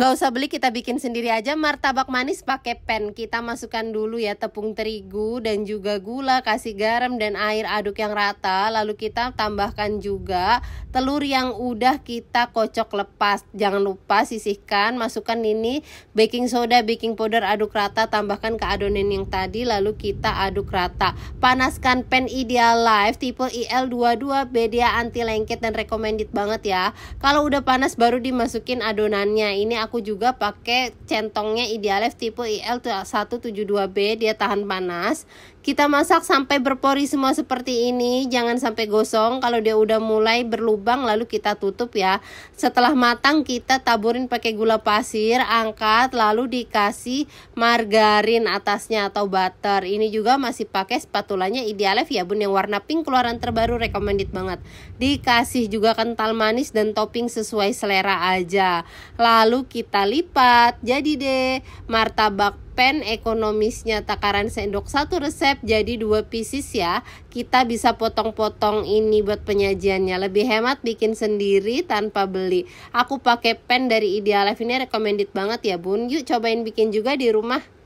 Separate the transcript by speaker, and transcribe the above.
Speaker 1: Nggak usah beli, kita bikin sendiri aja. Martabak manis pakai pan. Kita masukkan dulu ya tepung terigu dan juga gula, kasih garam dan air aduk yang rata. Lalu kita tambahkan juga telur yang udah kita kocok lepas. Jangan lupa sisihkan, masukkan ini baking soda, baking powder aduk rata, tambahkan ke adonan yang tadi lalu kita aduk rata. Panaskan pan Ideal Life tipe IL22 media anti lengket dan recommended banget ya. Kalau udah panas baru dimasukin adonannya. Ini aku aku juga pakai centongnya Idealife tipe IL 172B dia tahan panas kita masak sampai berpori semua seperti ini, jangan sampai gosong. Kalau dia udah mulai berlubang lalu kita tutup ya. Setelah matang kita taburin pakai gula pasir, angkat lalu dikasih margarin atasnya atau butter. Ini juga masih pakai spatulanya Idealef ya Bun yang warna pink keluaran terbaru recommended banget. Dikasih juga kental manis dan topping sesuai selera aja. Lalu kita lipat. Jadi deh martabak pen ekonomisnya takaran sendok satu resep jadi dua pieces ya kita bisa potong-potong ini buat penyajiannya lebih hemat bikin sendiri tanpa beli aku pakai pen dari Idealife ini recommended banget ya bun yuk cobain bikin juga di rumah